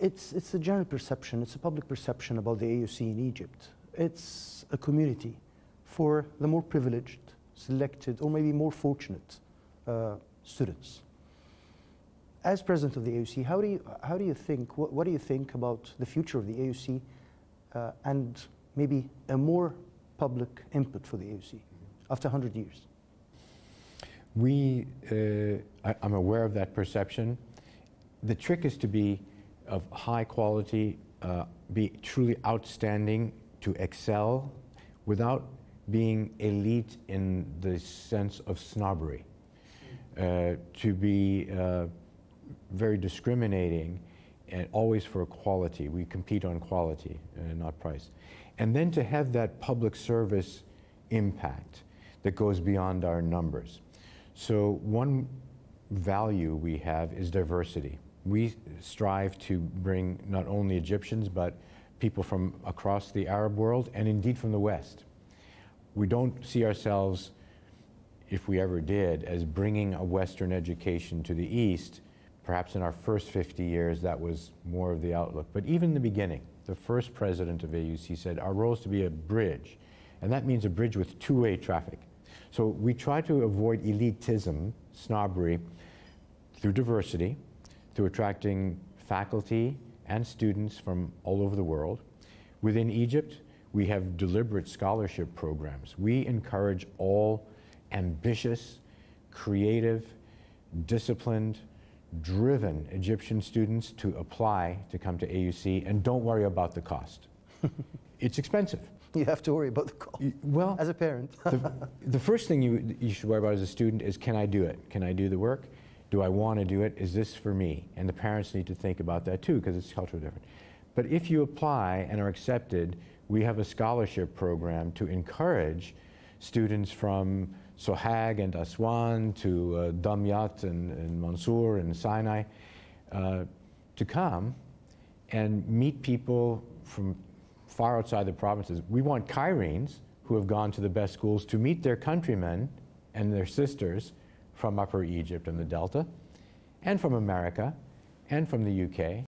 it's, it's a general perception, it's a public perception about the AOC in Egypt. It's a community for the more privileged, selected, or maybe more fortunate uh, students. As president of the AOC, how do you, how do you think, what, what do you think about the future of the AOC uh, and maybe a more public input for the AOC after 100 years? We, uh, I, I'm aware of that perception. The trick is to be of high quality, uh, be truly outstanding, to excel without being elite in the sense of snobbery, uh, to be uh, very discriminating and always for quality. We compete on quality, uh, not price. And then to have that public service impact that goes beyond our numbers. So, one value we have is diversity we strive to bring not only Egyptians, but people from across the Arab world and indeed from the West. We don't see ourselves, if we ever did, as bringing a Western education to the East. Perhaps in our first 50 years, that was more of the outlook. But even in the beginning, the first president of AUC said, Our role is to be a bridge. And that means a bridge with two way traffic. So we try to avoid elitism, snobbery, through diversity, through attracting faculty and students from all over the world. Within Egypt, we have deliberate scholarship programs. We encourage all ambitious, creative, disciplined, driven Egyptian students to apply to come to AUC and don't worry about the cost. it's expensive. You have to worry about the cost. Well, as a parent, the, the, first thing you, you should worry about as a student is can I do it? Can I do the work? Do I want to do it? Is this for me? And the parents need to think about that too because it's culturally different. But if you apply and are accepted, we have a scholarship program to encourage students from Sohag and Aswan to uh, Damyat and, and Mansour and Sinai uh, to come and meet people from far outside the provinces. We want Kyrenes who have gone to the best schools to meet their countrymen and their sisters from Upper Egypt and the Delta, and from America, and from the UK,